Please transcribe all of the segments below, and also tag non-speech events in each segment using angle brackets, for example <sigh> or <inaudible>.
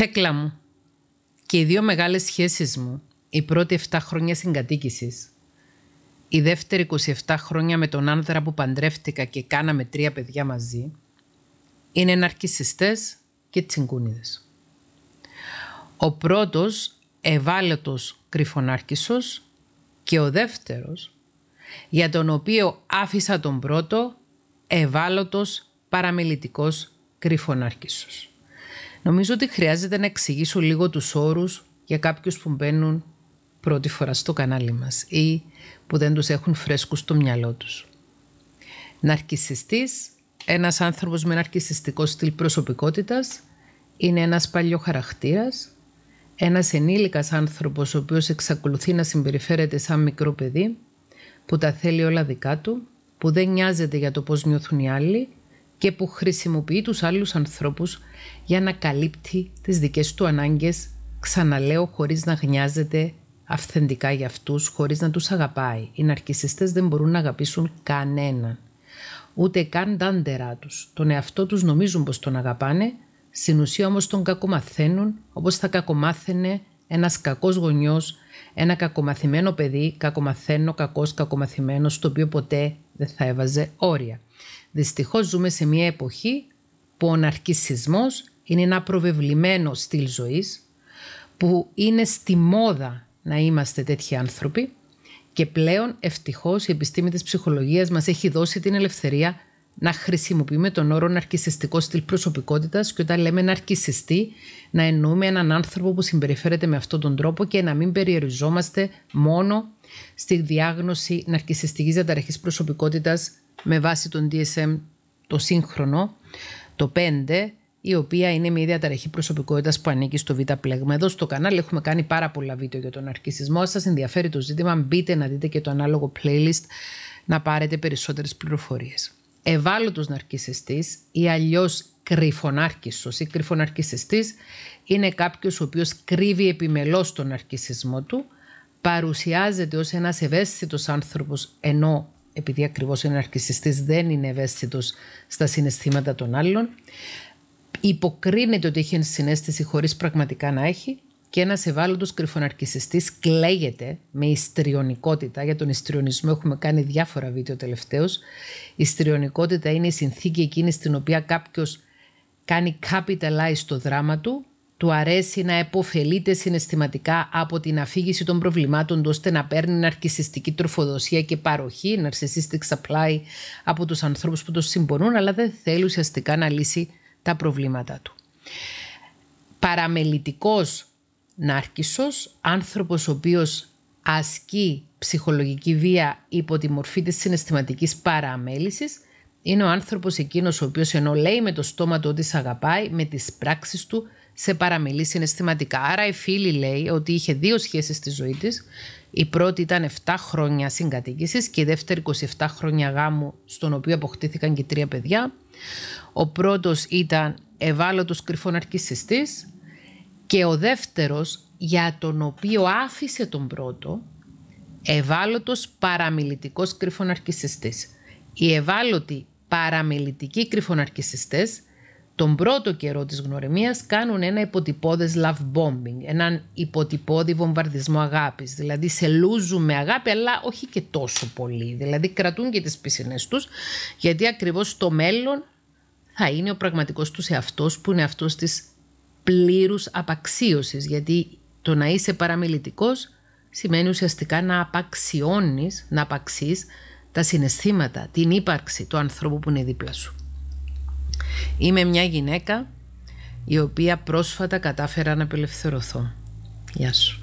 Τσέκλα μου. Και οι δύο μεγάλες σχέσεις μου, η πρώτη 7 χρόνια συγκατοίκησης, η δεύτερη 27 χρόνια με τον άνδρα που παντρεύτηκα και κάναμε τρία παιδιά μαζί, είναι ναρκισιστές και τσιγκούνιδες. Ο πρώτος ευάλωτος κρυφονάρκισσος και ο δεύτερος, για τον οποίο άφησα τον πρώτο, ευάλωτος παραμελητικός κρυφονάρκησος. Νομίζω ότι χρειάζεται να εξηγήσω λίγο τους όρους για κάποιους που μπαίνουν πρώτη φορά στο κανάλι μας ή που δεν τους έχουν φρέσκους στο μυαλό τους. Ναρκισιστής, ένας άνθρωπος με ναρκισιστικό στυλ προσωπικότητας, είναι ένας παλιό χαρακτήρα, ένας ενήλικας άνθρωπος ο οποίος εξακολουθεί να συμπεριφέρεται σαν μικρό παιδί, που τα θέλει όλα δικά του, που δεν νοιάζεται για το πώς νιώθουν οι άλλοι και που χρησιμοποιεί τους άλλους ανθρώπους για να καλύπτει τις δικές του ανάγκες, ξαναλέω χωρίς να γνιάζεται αυθεντικά για αυτούς, χωρίς να τους αγαπάει. Οι ναρκισιστές δεν μπορούν να αγαπήσουν κανέναν. Ούτε καν τα άντερά τους. Τον εαυτό τους νομίζουν πως τον αγαπάνε, στην ουσία όμως τον κακομαθαίνουν, όπως θα κακομάθαινε ένας κακός γονιός, ένα κακομαθημένο παιδί, κακομαθαίνω, κακός, κακομαθημένος, το οποίο ποτέ δεν θα έβαζε όρια. Δυστυχώς ζούμε σε μια εποχή που ο ναρκισισμός είναι ένα προβεβλημένο στυλ ζωής που είναι στη μόδα να είμαστε τέτοιοι άνθρωποι και πλέον ευτυχώς η επιστήμη της ψυχολογίας μας έχει δώσει την ελευθερία να χρησιμοποιούμε τον όρο ναρκισιστικό στυλ προσωπικότητας και όταν λέμε ναρκισιστή, να εννοούμε έναν άνθρωπο που συμπεριφέρεται με αυτόν τον τρόπο και να μην περιοριζόμαστε μόνο στη διάγνωση ναρκισιστικής διαταραχής προσωπικότητας με βάση τον DSM το σύγχρονο, το πέντε, η οποία είναι μια διαταραχή προσωπικότητας που ανήκει στο Β' πλέγμα. Εδώ στο κανάλι έχουμε κάνει πάρα πολλά βίντεο για τον αρκισμό. Σας ενδιαφέρει το ζήτημα, μπείτε να δείτε και το ανάλογο playlist να πάρετε περισσότερες πληροφορίες. Ευάλωτος ναρκιστή ή αλλιώς κρυφονάρκιστο ή κρυφοναρκιστή είναι κάποιος ο οποίος κρύβει επιμελώς τον ναρκισμό του, παρουσιάζεται ως ένας ευαίσθητος άνθρωπος ενώ επειδή ακριβώς είναι ναρκιστή δεν είναι ευαίσθητος στα συναισθήματα των άλλων υποκρίνεται ότι έχει συνέστηση χωρίς πραγματικά να έχει και ένας ευάλωτος κρυφοναρκισιστής κλαίγεται με ιστριονικότητα. Για τον ιστριονισμό έχουμε κάνει διάφορα βίντεο τελευταίως. Η ιστριονικότητα είναι η συνθήκη εκείνη στην οποία κάποιος κάνει capitalize στο δράμα του του αρέσει να επωφελείται συναισθηματικά από την αφήγηση των προβλημάτων του ώστε να παίρνει ναρκισιστική τροφοδοσία και παροχή, ναρκισιστική supply από τους ανθρώπους που το συμπονούν αλλά δεν θέλει ουσιαστικά να λύσει τα προβλήματά του. Παραμελητικός νάρκισσος, άνθρωπος ο οποίος ασκεί ψυχολογική βία υπό τη μορφή της συναισθηματικής παραμέλησης, είναι ο άνθρωπος εκείνος ο οποίος ενώ λέει με το στόμα του ότι σ' αγαπάει, με τις πράξεις του σε παραμελεί συναισθηματικά. Άρα η φίλη λέει ότι είχε δύο σχέσεις στη ζωή της, η πρώτη ήταν 7 χρόνια συγκατοίκησης και η δεύτερη 27 χρόνια γάμου, στον οποίο αποκτήθηκαν και τρία παιδιά. Ο πρώτος ήταν ευάλωτος κρυφών και ο δεύτερος, για τον οποίο άφησε τον πρώτο, ευάλωτος παραμιλητικός κρυφών Οι ευάλωτοι παραμιλητικοί κρυφοναρκισιστές τον πρώτο καιρό της γνωριμίας κάνουν ένα υποτυπώδες love bombing, έναν υποτυπώδη βομβαρδισμό αγάπης. Δηλαδή σε με αγάπη αλλά όχι και τόσο πολύ. Δηλαδή κρατούν και τις πισινές τους γιατί ακριβώς το μέλλον θα είναι ο πραγματικός τους εαυτός που είναι αυτός της πλήρους απαξίωσης. Γιατί το να είσαι παραμιλητικός σημαίνει ουσιαστικά να απαξιώνεις, να απαξείς τα συναισθήματα, την ύπαρξη του ανθρώπου που είναι δίπλα σου. Είμαι μια γυναίκα η οποία πρόσφατα κατάφερα να απελευθερωθώ. Γεια σου.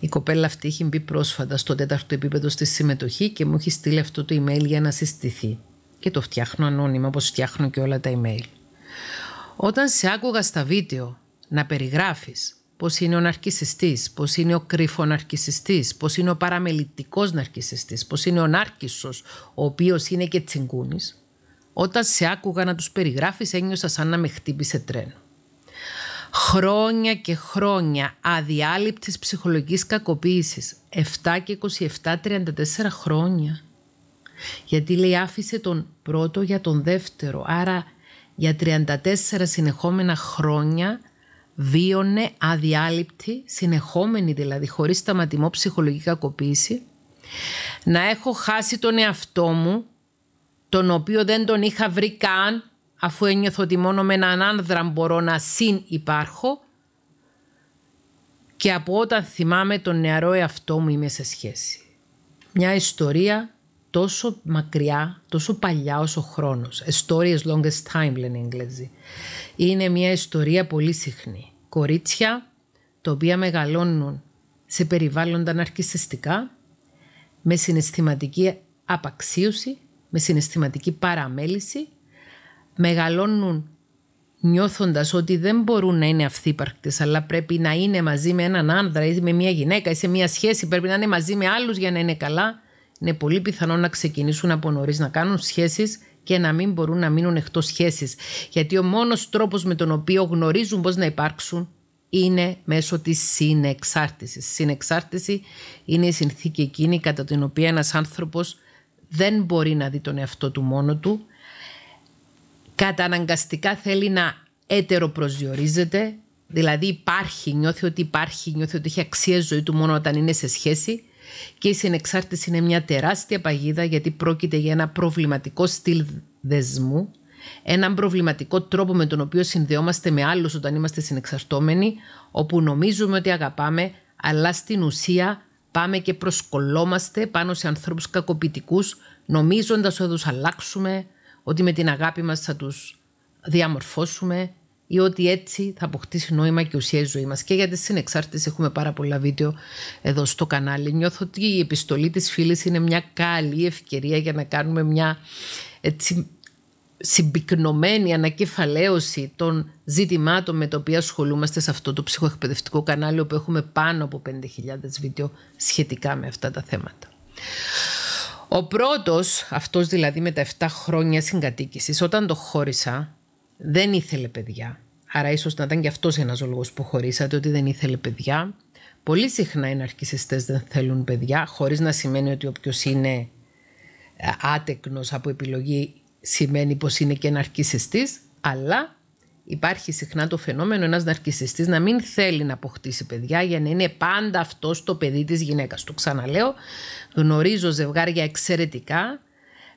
Η κοπέλα αυτή έχει μπει πρόσφατα στο τέταρτο επίπεδο στη συμμετοχή και μου έχει στείλει αυτό το email για να συστηθεί. Και το φτιάχνω ανώνυμα όπως φτιάχνω και όλα τα email. Όταν σε άκουγα στα βίντεο να περιγράφεις πώς είναι ο ναρκισιστής, πώς είναι ο ναρκισιστής, πώς είναι ο παραμελητικός ναρκισιστής, πώς είναι ο νάρκισσος, ο οποίος είναι και τσιγκούνης, όταν σε άκουγα να τους περιγράφεις ένιωσα σαν να με χτύπησε τρένο. Χρόνια και χρόνια αδιάλειπτης ψυχολογικής κακοποίησης. 7 και 27, 34 χρόνια. Γιατί λέει άφησε τον πρώτο για τον δεύτερο. Άρα για 34 συνεχόμενα χρόνια βίωνε αδιάλειπτη, συνεχόμενη δηλαδή, χωρίς σταματημό ψυχολογική κακοποίηση. Να έχω χάσει τον εαυτό μου τον οποίο δεν τον είχα βρει καν, αφού ένιωθω ότι μόνο με έναν άνδρα μπορώ να συνυπάρχω, και από όταν θυμάμαι τον νεαρό εαυτό μου είμαι σε σχέση. Μια ιστορία τόσο μακριά, τόσο παλιά όσο χρόνος. A story as long as time λένε οι Είναι μια ιστορία πολύ συχνή. Κορίτσια τα οποία μεγαλώνουν σε περιβάλλοντα ναρκιστικά με συναισθηματική απαξίωση με συναισθηματική παραμέληση, μεγαλώνουν νιώθοντας ότι δεν μπορούν να είναι αυθύπαρκτες, αλλά πρέπει να είναι μαζί με έναν άνδρα ή με μια γυναίκα ή σε μια σχέση, πρέπει να είναι μαζί με άλλους για να είναι καλά, είναι πολύ πιθανό να ξεκινήσουν από νωρίς να κάνουν σχέσεις και να μην μπορούν να μείνουν εκτός σχέσεις. Γιατί ο μόνος τρόπος με τον οποίο γνωρίζουν πώς να υπάρξουν είναι μέσω της συνεξάρτησης. Συνεξάρτηση είναι η συνθήκη εκείνη κατά την οποία ένας άνθρωπος δεν μπορεί να δει τον εαυτό του μόνο του. Καταναγκαστικά θέλει να έτερο προσδιορίζεται, δηλαδή υπάρχει, νιώθει ότι υπάρχει, νιώθει ότι έχει αξία ζωή του μόνο όταν είναι σε σχέση και η συνεξάρτηση είναι μια τεράστια παγίδα γιατί πρόκειται για ένα προβληματικό στυλ δεσμού, έναν προβληματικό τρόπο με τον οποίο συνδεόμαστε με άλλους όταν είμαστε συνεξαρτώμενοι, όπου νομίζουμε ότι αγαπάμε, αλλά στην ουσία Πάμε και προσκολόμαστε πάνω σε ανθρώπους κακοποιητικούς, νομίζοντας ότι τους αλλάξουμε, ότι με την αγάπη μας θα τους διαμορφώσουμε ή ότι έτσι θα αποκτήσει νόημα και ουσία η ζωή μας. Και για τη συνεξάρτηση έχουμε πάρα πολλά βίντεο εδώ στο κανάλι. Νιώθω ότι η επιστολή της φίλης είναι μια καλή ευκαιρία για να κάνουμε μια έτσι, συμπυκνωμένη ανακεφαλαίωση των ζητημάτων με τα οποία ασχολούμαστε σε αυτό το ψυχοεκπαιδευτικό κανάλι που έχουμε πάνω από 5.000 βίντεο σχετικά με αυτά τα θέματα. Ο πρώτος, αυτός δηλαδή με τα 7 χρόνια συγκατοίκησης, όταν το χώρισα δεν ήθελε παιδιά. Άρα ίσως να ήταν και αυτός ένας λόγος λόγος που χωρίσατε, ότι δεν ήθελε παιδιά. Πολύ συχνά οι ναρκισιστές δεν θέλουν παιδιά, χωρίς να σημαίνει ότι όποιος είναι ε, άτεκνος από επιλογή σημαίνει πως είναι και ναρκισιστής, αλλά υπάρχει συχνά το φαινόμενο ένας ναρκισιστής να μην θέλει να αποκτήσει παιδιά για να είναι πάντα αυτός το παιδί της γυναίκας. Το ξαναλέω, γνωρίζω ζευγάρια εξαιρετικά,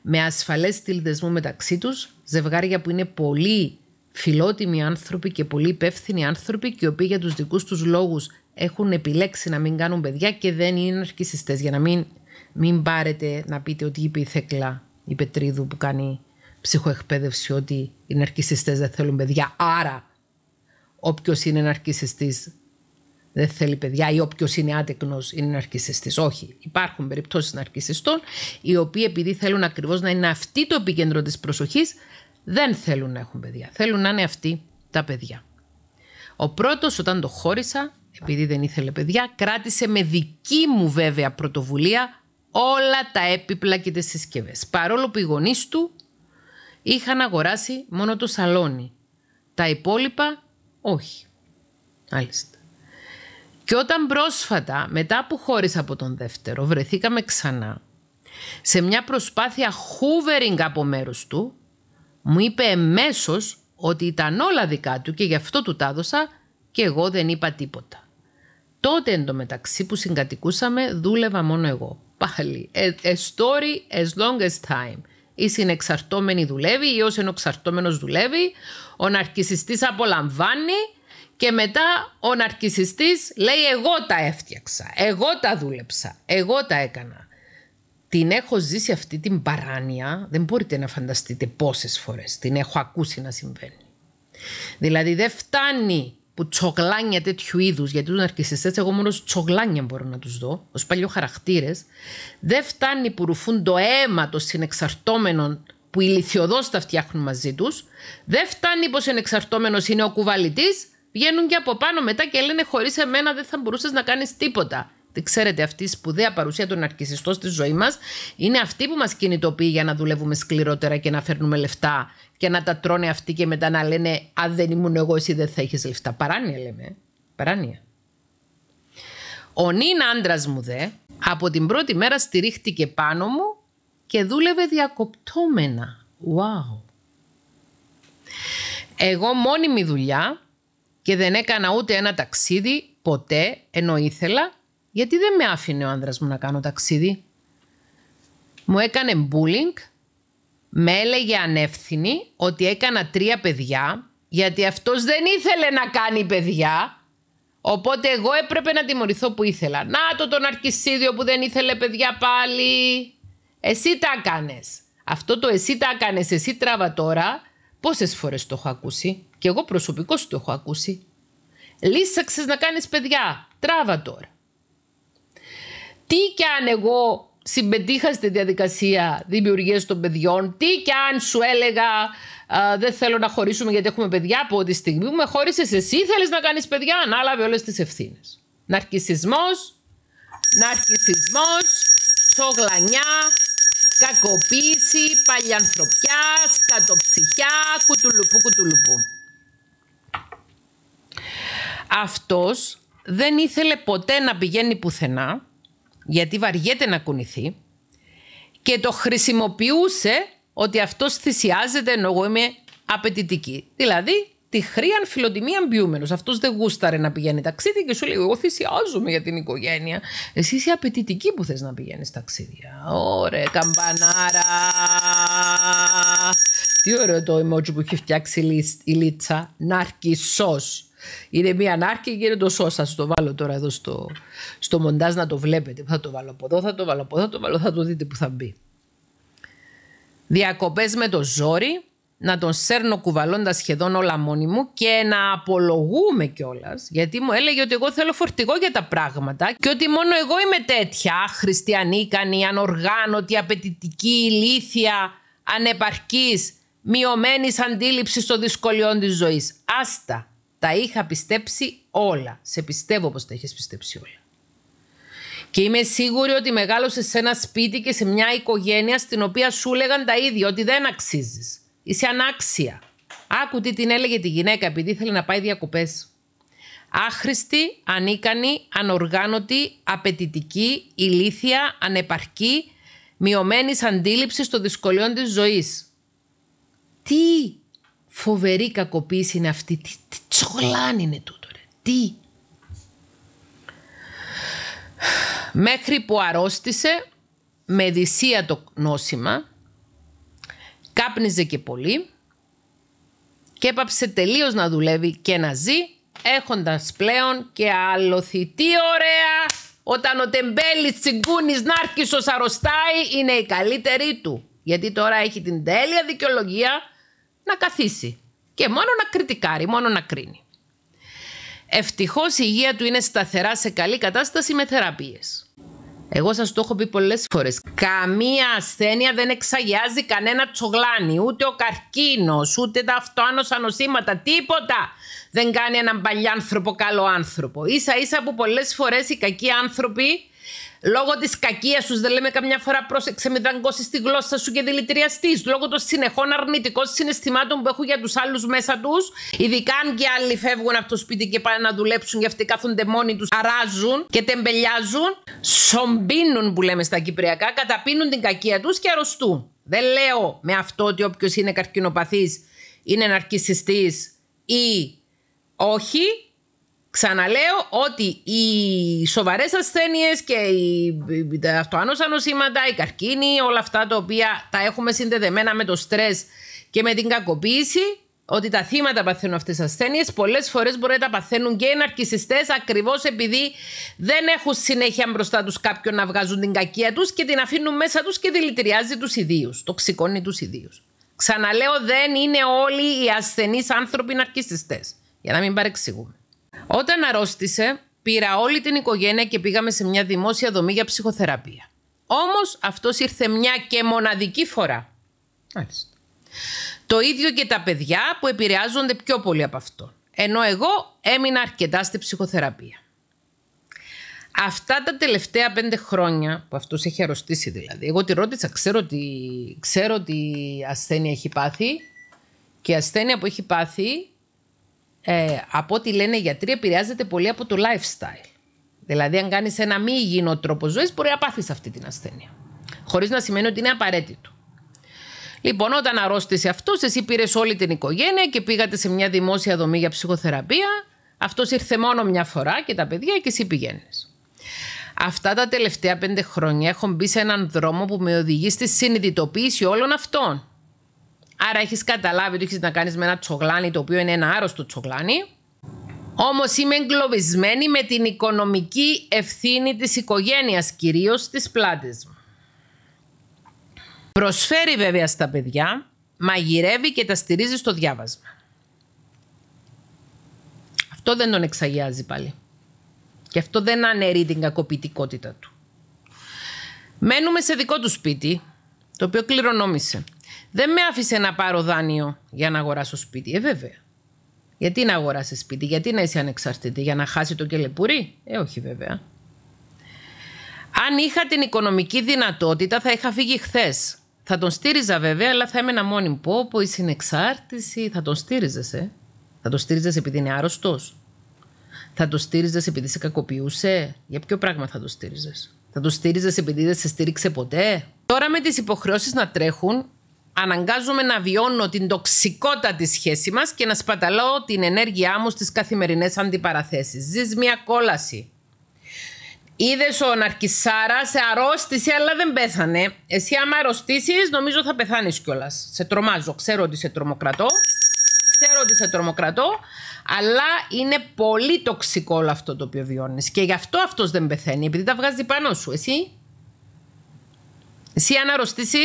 με ασφαλές στυλ δεσμού μεταξύ τους, ζευγάρια που είναι πολύ φιλότιμοι άνθρωποι και πολύ υπεύθυνοι άνθρωποι και οι οποίοι για τους δικούς τους λόγους έχουν επιλέξει να μην κάνουν παιδιά και δεν είναι ναρκισιστές για να μην, μην πάρετε να πείτε ότι είπε η Θεκλά η Πετρίδου που κάνει ψυχοεκπαίδευση ότι οι ναρκισιστές δεν θέλουν παιδιά. Άρα όποιος είναι ναρκισιστής δεν θέλει παιδιά ή όποιος είναι άτεκνος είναι ναρκιστής. Όχι. Υπάρχουν περιπτώσεις ναρκιστών οι οποίοι επειδή θέλουν ακριβώς να είναι αυτοί το επίκεντρο της προσοχής, δεν θέλουν να έχουν παιδιά. Θέλουν να είναι αυτοί τα παιδιά. Ο πρώτος, όταν το χώρισα, επειδή δεν ήθελε παιδιά, κράτησε με δική μου βέβαια πρωτοβουλία όλα τα έπιπλα και τις συσκευές. Παρόλο που οι γονείς του είχαν αγοράσει μόνο το σαλόνι. Τα υπόλοιπα όχι. Άλιστα. Και όταν πρόσφατα, μετά που χώρισα από τον δεύτερο, βρεθήκαμε ξανά, σε μια προσπάθεια hoovering από μέρους του, μου είπε εμέσως ότι ήταν όλα δικά του και γι' αυτό του τα έδωσα και εγώ δεν είπα τίποτα. Τότε εντωμεταξύ που συγκατοικούσαμε δούλευα μόνο εγώ. Πάλι, a ε, ε, story as long as time η συνεξαρτώμενη δουλεύει ή ο συνοξαρτώμενος δουλεύει, ο ναρκισιστής απολαμβάνει και μετά ο ναρκισιστής λέει εγώ τα έφτιαξα, εγώ τα δούλεψα, εγώ τα έκανα. Την έχω ζήσει αυτή την παράνοια, δεν μπορείτε να φανταστείτε πόσες φορές την έχω ακούσει να συμβαίνει. Δηλαδή δεν φτάνει που τσογλάνια τέτοιου είδους, γιατί τους ναρκιστέ, εγώ μόνος τσογλάνια μπορώ να τους δω, ως παλιό χαρακτήρες, δεν φτάνει που ρουφούν το αίμα των συνεξαρτώμενων που ηλικιωδώ τα φτιάχνουν μαζί τους, δεν φτάνει πως ενεξαρτώμενο είναι ο κουβαλητής, βγαίνουν και από πάνω μετά και λένε χωρίς εμένα δεν θα μπορούσες να κάνεις τίποτα ξέρετε, αυτή η σπουδαία παρουσία των αρκισιστών στη ζωή μας είναι αυτή που μας κινητοποιεί για να δουλεύουμε σκληρότερα και να φέρνουμε λεφτά και να τα τρώνε αυτοί και μετά να λένε Αν δεν ήμουν εγώ, εσύ δεν θα είχε λεφτά. Παράνοια λέμε. Ε. Παράνοια. Ο νυν άντρας μου δε από την πρώτη μέρα στηρίχτηκε πάνω μου και δούλευε διακοπτόμενα. Wow. Εγώ μόνιμη δουλειά και δεν έκανα ούτε ένα ταξίδι ποτέ ενώ ήθελα γιατί δεν με άφηνε ο άνδρας μου να κάνω ταξίδι. Μου έκανε bullying, με έλεγε ανεύθυνη ότι έκανα τρία παιδιά, γιατί αυτός δεν ήθελε να κάνει παιδιά, οπότε εγώ έπρεπε να τιμωρηθώ που ήθελα. Να το τον Αρκισίδιο που δεν ήθελε παιδιά πάλι. Εσύ τα κάνες. Αυτό το εσύ τα έκανες, εσύ τράβα τώρα, πόσες φορές το έχω ακούσει. Και εγώ προσωπικώς το έχω ακούσει. Λύσαξες να κάνεις παιδιά. Τράβα τώρα τι κι αν εγώ συμπετείχα στη διαδικασία δημιουργίας των παιδιών, τι κι αν σου έλεγα α, δεν θέλω να χωρίσουμε γιατί έχουμε παιδιά από τη στιγμή που με χώρισες εσύ θέλεις να κάνεις παιδιά, ανάλαβε όλες τις ευθύνες. Ναρκισισμός, ναρκισισμός, ψογλανιά, κακοποίηση, παλιανθρωπιά, Κατοψυχιά. κουτουλουπού, κουτουλουπού. Αυτός δεν ήθελε ποτέ να πηγαίνει πουθενά γιατί βαριέται να κουνηθεί και το χρησιμοποιούσε ότι αυτός θυσιάζεται ενώ εγώ είμαι απαιτητική. Δηλαδή τη χρήαν φιλοτιμία μπιούμενο. Αυτός δεν γούσταρε να πηγαίνει ταξίδι και σου λέει: Εγώ θυσιάζομαι για την οικογένεια. Εσύ είσαι απαιτητική που θες να πηγαίνεις ταξίδια. Ωραία, καμπανάρα. Τι ωραίο το emoji που έχει φτιάξει η Λίτσα. Ναρκισό. Είναι μία ανάρκη και είναι το σώσα. το βάλω τώρα εδώ στο, στο μοντάζ να το βλέπετε. Θα το βάλω από εδώ, θα το βάλω από εδώ, θα το βάλω, θα το δείτε που θα μπει. Διακοπές με το ζόρι, να τον σέρνω κουβαλώντας σχεδόν όλα μόνη μου και να απολογούμε κιόλας. Γιατί μου έλεγε ότι εγώ θέλω φορτηγό για τα πράγματα και ότι μόνο εγώ είμαι τέτοια. Χριστιανίκανη, ανοργάνωτη, απαιτητική, ηλίθια, ανεπαρκή, μειωμένης αντίληψης των δυσκολιών της ζωής. Άστα. Τα είχα πιστέψει όλα. Σε πιστεύω πως τα έχεις πιστέψει όλα. Και είμαι σίγουρη ότι μεγάλωσες σε ένα σπίτι και σε μια οικογένεια στην οποία σου λέγαν τα ίδια ότι δεν αξίζεις. Είσαι ανάξια. Άκου τι την έλεγε τη γυναίκα επειδή ήθελε να πάει διακοπές. Άχρηστη, ανίκανη, ανοργάνωτη, απαιτητική, ηλίθια, ανεπαρκή, μειωμένης αντίληψης των δυσκολιών της ζωής. Τι φοβερή κακοποίηση είναι αυτή. Τι, τι είναι τούτο ρε. Τι. Μέχρι που αρρώστησε με δυσία το νόσημα, κάπνιζε και πολύ και έπαψε τελείως να δουλεύει και να ζει, έχοντας πλέον και άλλοθη. Τι ωραία! Όταν ο τεμπέλης τσιγκούνης νάρκισος αρρωστάει, είναι η καλύτερη του. Γιατί τώρα έχει την τέλεια δικαιολογία να καθίσει και μόνο να κριτικάρει, μόνο να κρίνει. Ευτυχώς η υγεία του είναι σταθερά σε καλή κατάσταση με θεραπείες. Εγώ σας το έχω πει πολλές φορές. Καμία ασθένεια δεν εξαγιάζει κανένα τσογλάνι. Ούτε ο καρκίνος, ούτε τα αυτοάνωσα νοσήματα, τίποτα δεν κάνει έναν παλιάνθρωπο καλό άνθρωπο. Ίσα ίσα που πολλές φορές οι κακοί άνθρωποι Λόγω της κακίας σου, δεν λέμε καμιά φορά πρόσεξε με δαγκώσεις τη γλώσσα σου και δηλητηριαστή. Λόγω των συνεχών αρνητικών συναισθημάτων που έχουν για τους άλλους μέσα τους, ειδικά αν και άλλοι φεύγουν από το σπίτι και πάνε να δουλέψουν και αυτοί κάθονται μόνοι τους, αράζουν και τεμπελιάζουν, σομπίνουν που λέμε στα κυπριακά, καταπίνουν την κακία τους και αρρωστούν. Δεν λέω με αυτό ότι όποιος είναι καρκινοπαθής είναι ναρκιστή ή όχι, Ξαναλέω ότι οι σοβαρές ασθένειες και οι, τα αυτοάνωσα νοσήματα, οι καρκίνοι, όλα αυτά τα οποία τα έχουμε συνδεδεμένα με το στρες και με την κακοποίηση, ότι τα θύματα παθαίνουν αυτές τις ασθένειες. Πολλές φορές μπορεί να τα παθαίνουν και οι ναρκιστέ ακριβώς επειδή δεν έχουν συνέχεια μπροστά τους κάποιον να βγάζουν την κακία τους και την αφήνουν μέσα τους και δηλητηριάζει τους ιδίους. Το ξηκώνει τους ιδίους. Ξαναλέω, δεν είναι όλοι οι ασθενείς άνθρωποι ναρκιστέ. Για να μην παρεξηγούμε. Όταν αρρώστησε, πήρα όλη την οικογένεια και πήγαμε σε μια δημόσια δομή για ψυχοθεραπεία. Όμως αυτός ήρθε μια και μοναδική φορά. Το ίδιο και τα παιδιά που επηρεάζονται πιο πολύ από αυτό. Ενώ εγώ έμεινα αρκετά στη ψυχοθεραπεία. Αυτά τα τελευταία πέντε χρόνια που αυτός έχει αρρωστήσει δηλαδή. Εγώ τη ρώτησα, ξέρω ότι ξέρω ασθένεια έχει πάθει και η ασθένεια που έχει πάθει ε, από ό,τι λένε οι γιατροί, επηρεάζεται πολύ από το lifestyle. Δηλαδή, αν κάνεις ένα μη υγιεινό τρόπο ζωής, μπορεί να πάθεις αυτή την ασθένεια. Χωρίς να σημαίνει ότι είναι απαραίτητο. Λοιπόν, όταν αρρώστησε αυτός, εσύ πήρες όλη την οικογένεια και πήγατε σε μια δημόσια δομή για ψυχοθεραπεία. Αυτός ήρθε μόνο μια φορά και τα παιδιά και εσύ πηγαίνεις. Αυτά τα τελευταία πέντε χρόνια έχω μπει σε έναν δρόμο που με οδηγεί στη συνειδητοποίηση όλων αυτών. Άρα έχεις καταλάβει ότι έχεις να κάνεις με ένα τσογλάνι το οποίο είναι ένα άρρωστο τσογλάνι. Όμως είμαι εγκλωβισμένη με την οικονομική ευθύνη της οικογένειας, κυρίως της πλάτης μου. Προσφέρει βέβαια στα παιδιά, μαγειρεύει και τα στηρίζει στο διάβασμα. Αυτό δεν τον εξαγιάζει πάλι. Και αυτό δεν αναιρεί την κακοποιητικότητα του. Μένουμε σε δικό του σπίτι, το οποίο κληρονόμησε. Δεν με άφησε να πάρω δάνειο για να αγοράσω σπίτι. Ε, βέβαια. Γιατί να αγοράσει σπίτι, γιατί να είσαι ανεξαρτητή, για να χάσει το κελεπούρι. Ε, όχι βέβαια. Αν είχα την οικονομική δυνατότητα θα είχα φύγει χθες. Θα τον στήριζα βέβαια, αλλά θα έμενα μόνη μου. Πω, η συνεξάρτηση. Θα τον στήριζε, ε. Θα τον στήριζες επειδή είναι άρρωστος. Θα τον στήριζες επειδή σε κακοποιούσε. Για ποιο πράγμα θα τον στήριζες. Θα τον στήριζες επειδή δεν σε στήριξε ποτέ. Τώρα με τις υποχρεώσεις να τρέχουν, αναγκάζομαι να βιώνω την τοξικότητα της σχέσης μας και να σπαταλώ την ενέργειά μου στις καθημερινές αντιπαραθέσεις. Ζεις μια κόλαση. Είδες ο Ναρκισάρα, σε αρρώστησε, αλλά δεν πέθανε. Εσύ, άμα αρρωστήσεις, νομίζω θα πεθάνεις κιόλας. Σε τρομάζω. Ξέρω ότι σε τρομοκρατώ. Ξέρω ότι σε τρομοκρατώ. Αλλά είναι πολύ τοξικό όλο αυτό το οποίο βιώνεις. Και γι' αυτό αυτός δεν πεθαίνει, επειδή τα βγάζει πάνω σου. Εσύ. αν αρρωστήσεις,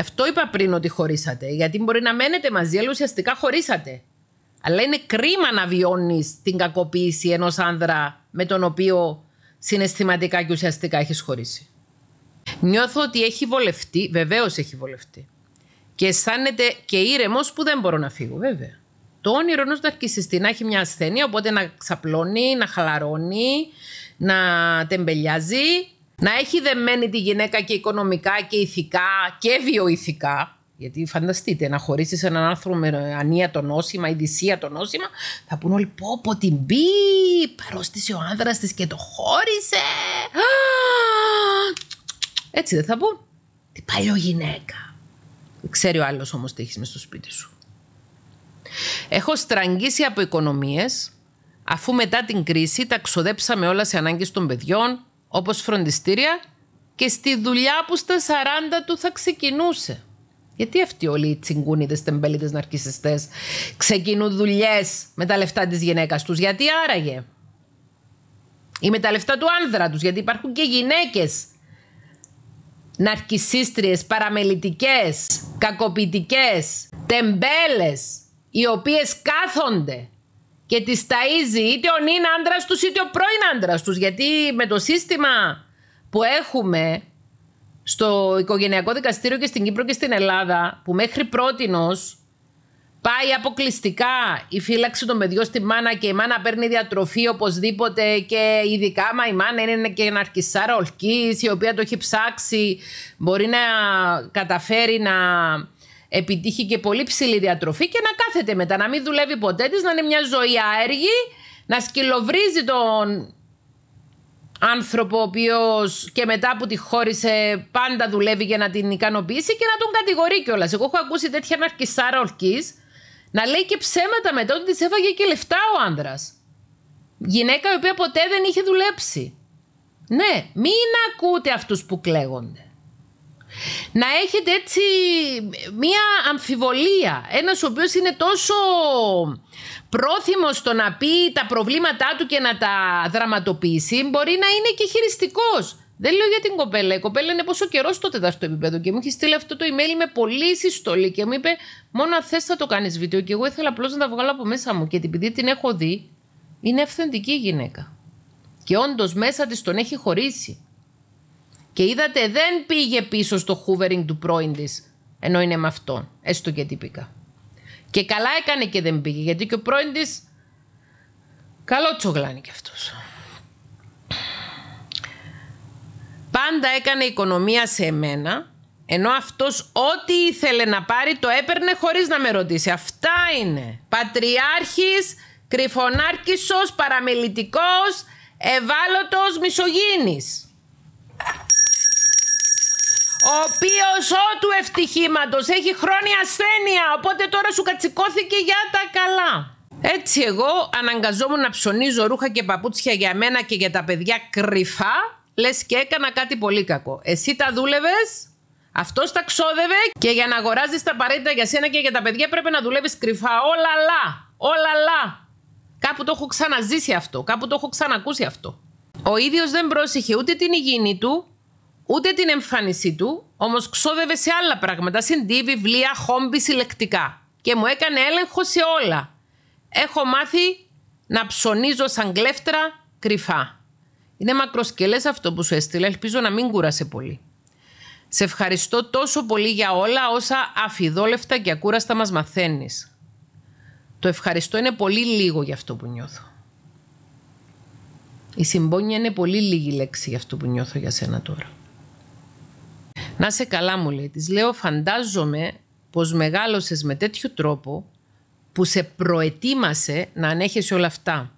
αυτό είπα πριν ότι χωρίσατε. Γιατί μπορεί να μένετε μαζί, αλλά ουσιαστικά χωρίσατε. Αλλά είναι κρίμα να βιώνεις την κακοποίηση ενός άνδρα με τον οποίο συναισθηματικά και ουσιαστικά έχεις χωρίσει. Νιώθω ότι έχει βολευτεί, βεβαίως έχει βολευτεί. Και αισθάνεται και ήρεμος που δεν μπορώ να φύγω, βέβαια. Το όνειρο ενός ναρκιστή να έχει μια ασθένεια, οπότε να ξαπλώνει, να χαλαρώνει, να τεμπελιάζει να έχει δεμένη τη γυναίκα και οικονομικά και ηθικά και βιοηθικά. Γιατί φανταστείτε να χωρίσεις έναν άνθρωπο με ανία τον νόσημα ή δυσία νόσημα, θα πούνε όλοι πω πω την Μπή. παρόστησε ο άνδρας της και το χώρισε. Έτσι δεν θα πω. Τι παλιό γυναίκα. Ξέρει ο άλλος όμως τι έχεις μες στο σπίτι σου. Έχω στραγγίσει από οικονομίες, αφού μετά την κρίση τα ξοδέψαμε όλα σε ανάγκες των παιδιών, όπως φροντιστήρια και στη δουλειά που στα 40 του θα ξεκινούσε. Γιατί αυτοί όλοι οι τσιγκούνιδες, τεμπέλιδες, ναρκισιστές ξεκινούν δουλειές με τα λεφτά της γυναίκας τους. Γιατί άραγε. Ή με τα λεφτά του άνδρα τους. Γιατί υπάρχουν και γυναίκες ναρκισίστριες, παραμελητικές, κακοποιητικές, τεμπέλες, οι οποίες κάθονται και τις ταΐζει είτε ο νυν άντρας τους είτε ο πρώην άντρας τους γιατί με το σύστημα που έχουμε στο οικογενειακό δικαστήριο και στην Κύπρο και στην Ελλάδα που μέχρι πρότινος πάει αποκλειστικά η φύλαξη των παιδιών στη μάνα και η μάνα παίρνει διατροφή οπωσδήποτε και ειδικά μα η μάνα είναι και ένα αρχισάρα ολκής η οποία το έχει ψάξει μπορεί να καταφέρει να επιτύχει και πολύ ψηλή διατροφή και να κάθεται μετά, να μην δουλεύει ποτέ της, να είναι μια ζωή άεργη, να σκυλοβρίζει τον άνθρωπο ο οποίος και μετά που τη χώρισε πάντα δουλεύει για να την ικανοποιήσει και να τον κατηγορεί κιόλας. Εγώ έχω ακούσει τέτοια ναρκισάρα ορκής να λέει και ψέματα μετά ότι της έφαγε και λεφτά ο άντρα. Γυναίκα η οποία ποτέ δεν είχε δουλέψει. Ναι, μην ακούτε αυτούς που κλαίγονται να έχετε έτσι μία αμφιβολία. Ένας ο οποίος είναι τόσο πρόθυμος στο να πει τα προβλήματά του και να τα δραματοποιήσει, μπορεί να είναι και χειριστικός. Δεν λέω για την κοπέλα. Η κοπέλα είναι πόσο καιρός στο τέταρτο επίπεδο και μου έχει στείλει αυτό το email με πολύ συστολή και μου είπε: Μόνο αν θες θα το κάνεις βίντεο. Και εγώ ήθελα απλώς να τα βγάλω από μέσα μου. Και επειδή την έχω δει, είναι αυθεντική γυναίκα. Και όντως μέσα της τον έχει χωρίσει. Και είδατε, δεν πήγε πίσω στο hoovering του πρώην της, ενώ είναι με αυτόν, έστω και τυπικά. Και καλά έκανε και δεν πήγε, γιατί και ο πρώην Καλό τσογλάνει κι αυτός. Πάντα έκανε οικονομία σε εμένα, ενώ αυτός ό,τι ήθελε να πάρει το έπαιρνε χωρίς να με ρωτήσει. Αυτά είναι. Πατριάρχης, κρυφονάρκησος, παραμελητικός, ευάλωτος, μισογίνης ο οποίος ότου ευτυχήματος έχει χρόνια ασθένεια. Οπότε τώρα σου κατσικώθηκε για τα καλά. Έτσι εγώ αναγκαζόμουν να ψωνίζω ρούχα και παπούτσια για μένα και για τα παιδιά κρυφά, Λες και έκανα κάτι πολύ κακό. Εσύ τα δούλευες, αυτός τα ξόδευε και για να αγοράζεις τα απαραίτητα για σένα και για τα παιδιά πρέπει να δουλεύεις κρυφά. Όλα λα, όλα λα. Κάπου το έχω ξαναζήσει αυτό, κάπου το έχω ξανακούσει αυτό. Ο ίδιος δεν πρόσεχε ούτε την υγιεινή του, ούτε την εμφάνισή του, όμως ξόδευε σε άλλα πράγματα, συντή, βιβλία, χόμπι, συλλεκτικά. Και μου έκανε έλεγχο σε όλα. Έχω μάθει να ψωνίζω σαν κλέφτρα κρυφά. Είναι μακροσκελές αυτό που σου έστειλα, ελπίζω να μην κούρασε πολύ. Σε ευχαριστώ τόσο πολύ για όλα όσα αφιδόλευτα και ακούραστα μας μαθαίνεις. Το ευχαριστώ είναι πολύ λίγο για αυτό που νιώθω. Η συμπόνια είναι πολύ λίγη λέξη για αυτό που νιώθω για σένα τώρα. Να σε καλά μου λέει. Της λέω φαντάζομαι πως μεγάλωσες με τέτοιο τρόπο που σε προετοίμασε να ανέχεσαι όλα αυτά.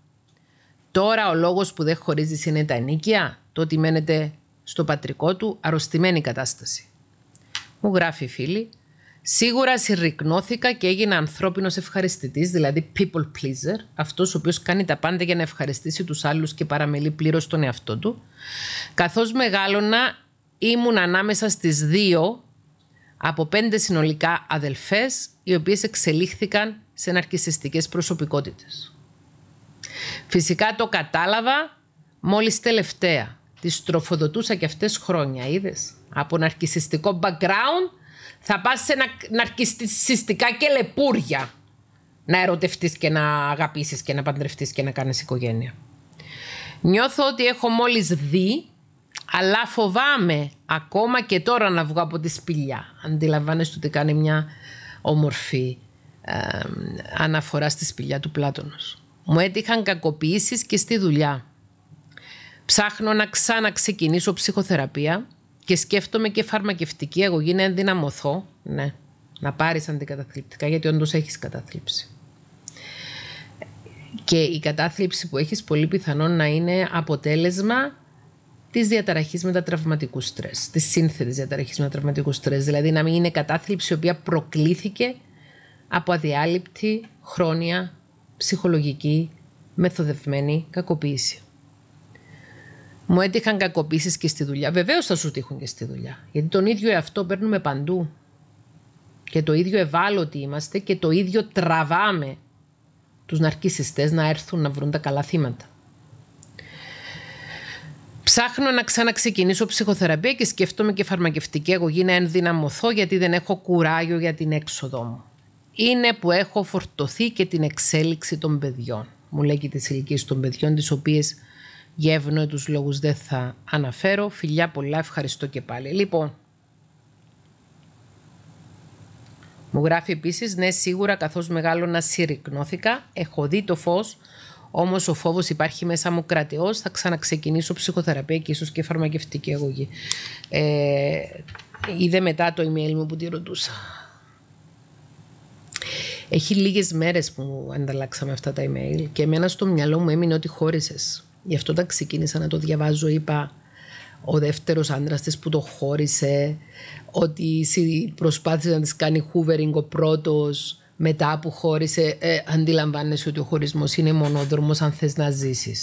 Τώρα ο λόγος που δεν χωρίζεις είναι τα ενίκια, το ότι μένετε στο πατρικό του αρρωστημένη κατάσταση. Μου γράφει η φίλη, σίγουρα συρρυκνώθηκα και έγινα ανθρώπινος ευχαριστητής, δηλαδή people pleaser, αυτός ο οποίος κάνει τα πάντα για να ευχαριστήσει τους άλλους και παραμελεί πλήρως τον εαυτό του. Καθώς μεγάλωνα ήμουν ανάμεσα στις δύο από πέντε συνολικά αδελφές οι οποίες εξελίχθηκαν σε ναρκισιστικές προσωπικότητες. Φυσικά το κατάλαβα μόλις τελευταία. Τις τροφοδοτούσα και αυτές χρόνια, είδες. Από ναρκισιστικό background θα πας σε ναρκισιστικά και λεπούρια. Να ερωτευτείς και να αγαπήσεις και να παντρευτείς και να κάνεις οικογένεια. Νιώθω ότι έχω μόλις δει αλλά φοβάμαι ακόμα και τώρα να βγω από τη σπηλιά. Αντιλαμβάνεσαι ότι κάνει μια όμορφη αναφορά στη σπηλιά του Πλάτωνος. Μου έτυχαν κακοποιήσεις και στη δουλειά. Ψάχνω να ξαναξεκινήσω ψυχοθεραπεία και σκέφτομαι και φαρμακευτική αγωγή να ενδυναμωθώ. Ναι, να πάρεις αντικαταθλιπτικά γιατί όντως έχεις καταθλίψη. Και η κατάθλιψη που έχεις πολύ πιθανόν να είναι αποτέλεσμα της διαταραχής μετατραυματικού στρες, της σύνθετης διαταραχής μετατραυματικού στρες. Δηλαδή να μην είναι κατάθλιψη η οποία προκλήθηκε από αδιάλειπτη χρόνια ψυχολογική μεθοδευμένη κακοποίηση. Μου έτυχαν κακοποίησεις και στη δουλειά. Βεβαίως θα σου τύχουν και στη δουλειά. Γιατί τον ίδιο εαυτό παίρνουμε παντού. Και το ίδιο ευάλωτοι είμαστε και το ίδιο τραβάμε τους ναρκισιστές να έρθουν να βρουν τα καλά θύματα. Ψάχνω να ξαναξεκινήσω ψυχοθεραπεία και σκέφτομαι και φαρμακευτική αγωγή να ενδυναμωθώ γιατί δεν έχω κουράγιο για την έξοδό μου. Είναι που έχω φορτωθεί και την εξέλιξη των παιδιών. Μου λέει και τις ηλικίες των παιδιών, τις οποίες για Τους λόγους δεν θα αναφέρω. Φιλιά πολλά, ευχαριστώ και πάλι. Λοιπόν, μου γράφει επίσης, ναι σίγουρα καθώς μεγάλωνα συρρυκνώθηκα, έχω δει το φως Όμως ο φόβος υπάρχει μέσα μου κρατεό, θα ξαναξεκινήσω ψυχοθεραπεία και ίσως και φαρμακευτική αγωγή. Ε, είδε μετά το email μου που τη ρωτούσα. Έχει λίγες μέρες που ανταλλάξαμε αυτά τα email και εμένα στο μυαλό μου έμεινε ότι χώρισες. Γι' αυτό όταν ξεκίνησα να το διαβάζω, είπα ο δεύτερος άντρας της που το χώρισε, ότι προσπάθησε να της κάνει hoovering ο πρώτος μετά που χώρισε, ε, αντιλαμβάνεσαι ότι ο χωρισμός είναι μονόδρομος αν θες να ζήσεις.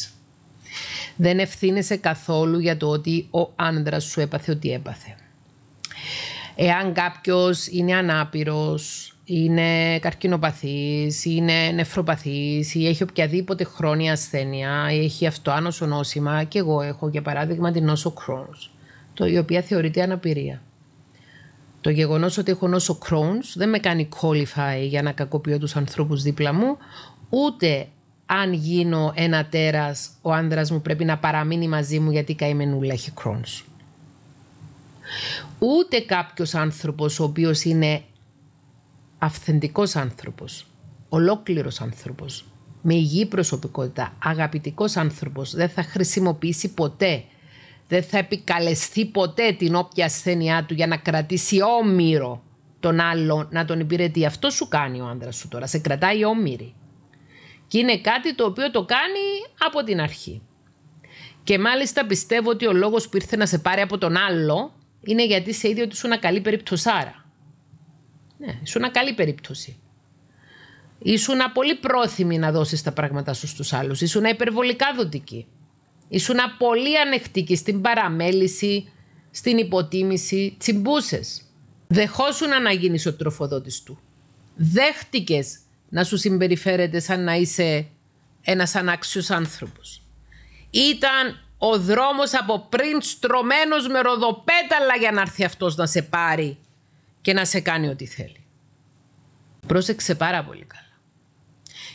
Δεν ευθύνεσαι καθόλου για το ότι ο άντρα σου έπαθε ότι έπαθε. Εάν κάποιος είναι ανάπηρος, είναι καρκίνοπαθή είναι την νόσο Κρόνου, ή έχει οποιαδήποτε χρόνια ασθένεια ή έχει αυτοάνωσο νόσημα και εγώ έχω για παράδειγμα την νόσο το, η οποία θεωρείται αναπηρία. Το γεγονός ότι έχω νόσο Crohn's δεν με κάνει qualify για να κακοποιώ τους ανθρώπους δίπλα μου, ούτε αν γίνω ένα τέρας, ο άνδρας μου πρέπει να παραμείνει μαζί μου γιατί η καημενούλα έχει Crohn's. Ούτε κάποιος άνθρωπος ο οποίος είναι αυθεντικός άνθρωπος, ολόκληρος άνθρωπος, με υγιή προσωπικότητα, αγαπητικός άνθρωπος δεν θα χρησιμοποιήσει ποτέ δεν θα επικαλεστεί ποτέ την όποια ασθένειά του για να κρατήσει όμοιρο τον άλλο να τον υπηρετεί. Αυτό σου κάνει ο άντρα σου τώρα, σε κρατάει όμοιρη. Και είναι κάτι το οποίο το κάνει από την αρχή. Και μάλιστα πιστεύω ότι ο λόγος που ήρθε να σε πάρει από τον άλλο είναι γιατί σε ίδιο ότι σου είναι καλή περιπτωσάρα. Ναι, σου είναι καλή περίπτωση. Ήσουν πολύ πρόθυμη να δώσεις τα πράγματα σου στους άλλους. Ήσουν υπερβολικά δοτική. Ήσουν πολύ ανεκτική στην παραμέληση, στην υποτίμηση, τσιμπούσες. Δεχόσουν να γίνεις ο τροφοδότης του. Δέχτηκες να σου συμπεριφέρεται σαν να είσαι ένας ανάξιος άνθρωπος. Ήταν ο δρόμος από πριν στρωμένος με ροδοπέταλα για να έρθει αυτός να σε πάρει και να σε κάνει ό,τι θέλει. Πρόσεξε πάρα πολύ καλά.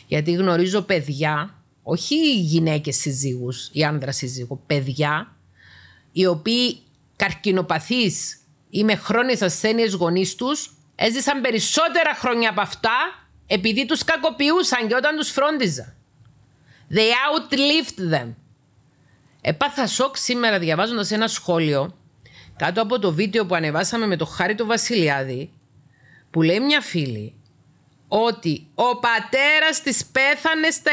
Γιατί γνωρίζω παιδιά όχι γυναίκες συζύγους ή άνδρα συζύγου, παιδιά οι οποίοι καρκινοπαθείς ή με χρόνιες ασθένειες γονείς τους έζησαν περισσότερα χρόνια από αυτά επειδή τους κακοποιούσαν και όταν τους φρόντιζαν. They outlived them. Έπαθα σοκ σήμερα διαβάζοντας ένα σχόλιο κάτω από το βίντεο που ανεβάσαμε με το Χάρη του Βασιλιάδη που λέει μια φίλη ότι ο πατέρας της πέθανε στα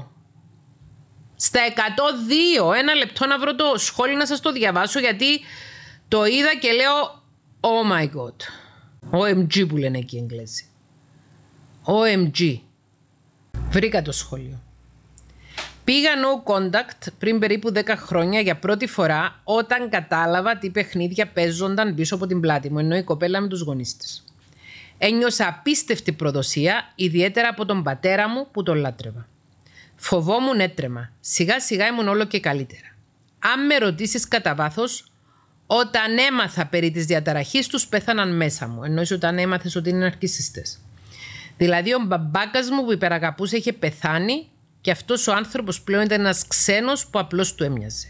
102. Στα 102. Ένα λεπτό να βρω το σχόλιο να σας το διαβάσω γιατί το είδα και λέω «Oh my God». OMG που λένε εκεί οι Εγγλέζοι. OMG. Βρήκα το σχόλιο. Πήγα no contact πριν περίπου 10 χρόνια για πρώτη φορά όταν κατάλαβα τι παιχνίδια παίζονταν πίσω από την πλάτη μου, ενώ η κοπέλα με τους γονείς της. Ένιωσα απίστευτη προδοσία, ιδιαίτερα από τον πατέρα μου που τον λάτρευα. Φοβόμουν έτρεμα. Σιγά σιγά ήμουν όλο και καλύτερα. Αν με ρωτήσεις κατά βάθος, όταν έμαθα περί της διαταραχής τους, πέθαναν μέσα μου. Ενώ όταν έμαθες ότι είναι αρκισιστέ. Δηλαδή, ο μπαμπάκας μου που υπεραγαπούσε είχε πεθάνει και αυτός ο άνθρωπος πλέον ήταν ένας ξένος που απλώς του έμοιαζε.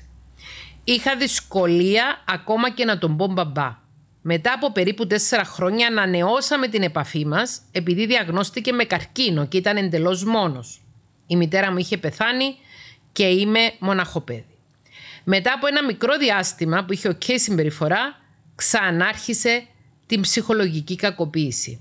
Είχα δυσκολία ακόμα και να τον πω μπαμπά. Μετά από περίπου 4 χρόνια ανανεώσαμε την επαφή μας επειδή διαγνώστηκε με καρκίνο και ήταν εντελώς μόνος. Η μητέρα μου είχε πεθάνει και είμαι μοναχοπέδι. Μετά από ένα μικρό διάστημα που είχε οκ okay συμπεριφορά, ξανάρχισε την ψυχολογική κακοποίηση.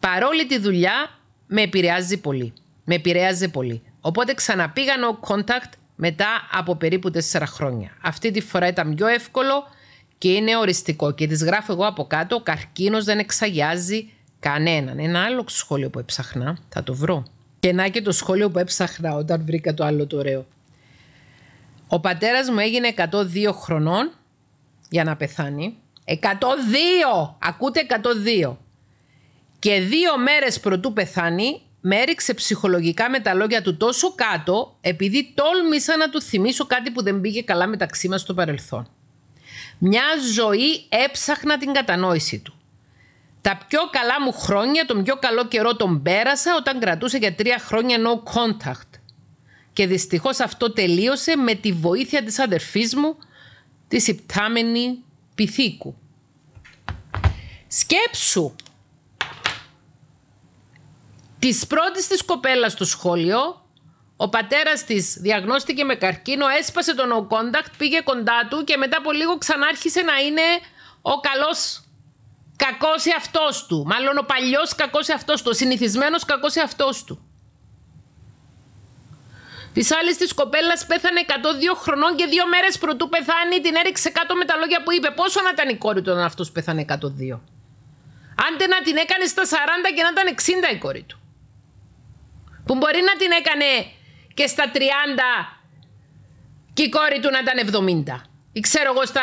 Παρόλη τη δουλειά με επηρεάζει πολύ. Με επηρέαζε πολύ. Οπότε ξαναπήγα no contact μετά από περίπου 4 χρόνια. Αυτή τη φορά ήταν πιο εύκολο και είναι οριστικό και τη γράφω εγώ από κάτω: Ο καρκίνος δεν εξαγιάζει κανέναν. Ένα άλλο σχόλιο που έψαχνα, θα το βρω. Και να και το σχόλιο που έψαχνα όταν βρήκα το άλλο το ωραίο. Ο πατέρας μου έγινε 102 χρονών για να πεθάνει. 102! Ακούτε 102. Και δύο μέρες προτού πεθάνει με έριξε ψυχολογικά με τα λόγια του τόσο κάτω επειδή τόλμησα να του θυμίσω κάτι που δεν πήγε καλά μεταξύ μας στο παρελθόν. Μια ζωή έψαχνα την κατανόηση του. Τα πιο καλά μου χρόνια, τον πιο καλό καιρό τον πέρασα όταν κρατούσε για τρία χρόνια no contact. Και δυστυχώς αυτό τελείωσε με τη βοήθεια της αδερφής μου, της υπτάμενη Πυθίκου. Σκέψου! Της πρώτης της κοπέλας στο σχολείο ο πατέρας της διαγνώστηκε με καρκίνο, έσπασε τον no contact, πήγε κοντά του και μετά από λίγο ξανάρχισε να είναι ο καλός κακός εαυτός του. Μάλλον ο παλιός κακός εαυτός του, ο συνηθισμένος κακός εαυτός του. Της άλλης της κοπέλας πέθανε 102 χρονών και δύο μέρες πρωτού πεθάνει, την έριξε κάτω με τα λόγια που είπε. Πόσο να ήταν η κόρη του όταν αυτός πέθανε 102. Άντε να την έκανε στα 40 και να ήταν 60 η κόρη του. Που μπορεί να την έκανε και στα 30 και η κόρη του να ήταν 70. Ή ξέρω εγώ στα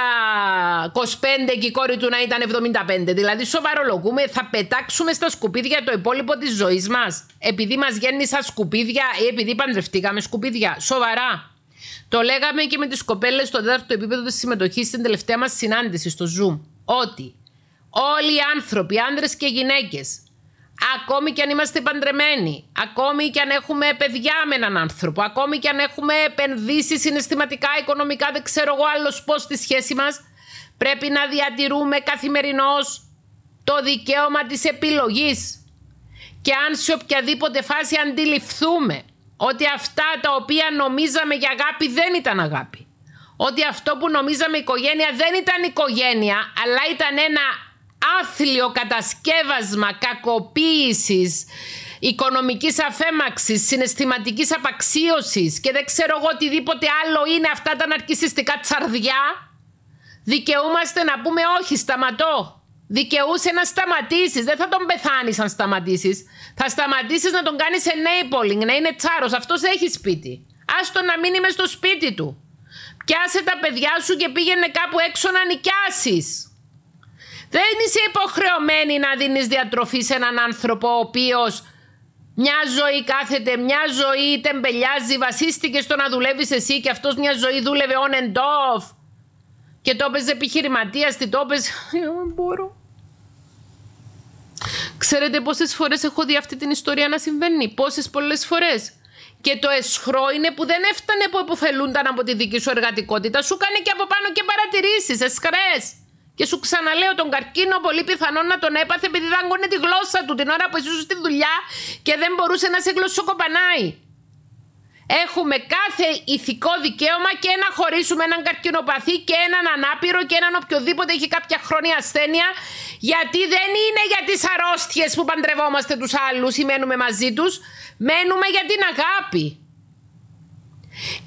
25 και η κόρη του να ήταν 75. Δηλαδή σοβαρολογούμε θα πετάξουμε στα σκουπίδια το υπόλοιπο της ζωής μας. Επειδή μας γέννησαν σκουπίδια ή επειδή παντρευτήκαμε σκουπίδια. Σοβαρά. Το λέγαμε και με τις κοπέλες στο τέταρτο επίπεδο της συμμετοχής στην τελευταία μας συνάντηση στο Zoom. Ότι όλοι οι άνθρωποι, άνδρες και γυναίκες Ακόμη και αν είμαστε παντρεμένοι, ακόμη και αν έχουμε παιδιά με έναν άνθρωπο, ακόμη και αν έχουμε επενδύσει συναισθηματικά, οικονομικά, δεν ξέρω εγώ άλλος πώς στη σχέση μας, πρέπει να διατηρούμε καθημερινώς το δικαίωμα της επιλογής. Και αν σε οποιαδήποτε φάση αντιληφθούμε ότι αυτά τα οποία νομίζαμε για αγάπη δεν ήταν αγάπη, ότι αυτό που νομίζαμε οικογένεια δεν ήταν οικογένεια, αλλά ήταν ένα άθλιο κατασκεύασμα κακοποίησης, οικονομικής αφέμαξης, συναισθηματικής απαξίωσης και δεν ξέρω εγώ οτιδήποτε άλλο είναι αυτά τα ναρκισιστικά τσαρδιά, δικαιούμαστε να πούμε όχι, σταματώ. Δικαιούσε να σταματήσεις Δεν θα τον πεθάνεις αν σταματήσεις Θα σταματήσεις να τον κάνεις enabling, να είναι τσάρος, αυτός έχει σπίτι. Άστο να μείνει μες στο σπίτι του. Πιάσε τα παιδιά σου και πήγαινε κάπου έξω να νοικιάσεις. Δεν είσαι υποχρεωμένη να δίνεις διατροφή σε έναν άνθρωπο ο οποίος μια ζωή κάθεται, μια ζωή τεμπελιάζει, βασίστηκε στο να δουλεύεις εσύ και αυτός μια ζωή δούλευε on and off. Και το έπαιζε επιχειρηματίας, τι το έπαιζε. Δεν μπορώ. Ξέρετε πόσες φορές έχω δει αυτή την ιστορία να συμβαίνει. Πόσες πολλές φορές. Και το εσχρό είναι που δεν έφτανε που εποφελούνταν από τη δική σου εργατικότητα. Σου κάνει και από πάνω και παρατηρήσεις, εσκρές. Και σου ξαναλέω, τον καρκίνο πολύ πιθανόν να τον έπαθε επειδή δάγκωνε τη γλώσσα του την ώρα που ζούσε στη δουλειά και δεν μπορούσε να σε γλωσσοκοπανάει. Έχουμε κάθε ηθικό δικαίωμα και να χωρίσουμε έναν καρκινοπαθή και έναν ανάπηρο και έναν οποιοδήποτε έχει κάποια χρόνια ασθένεια γιατί δεν είναι για τις αρρώστιες που παντρευόμαστε τους άλλους ή μένουμε μαζί τους. Μένουμε για την αγάπη.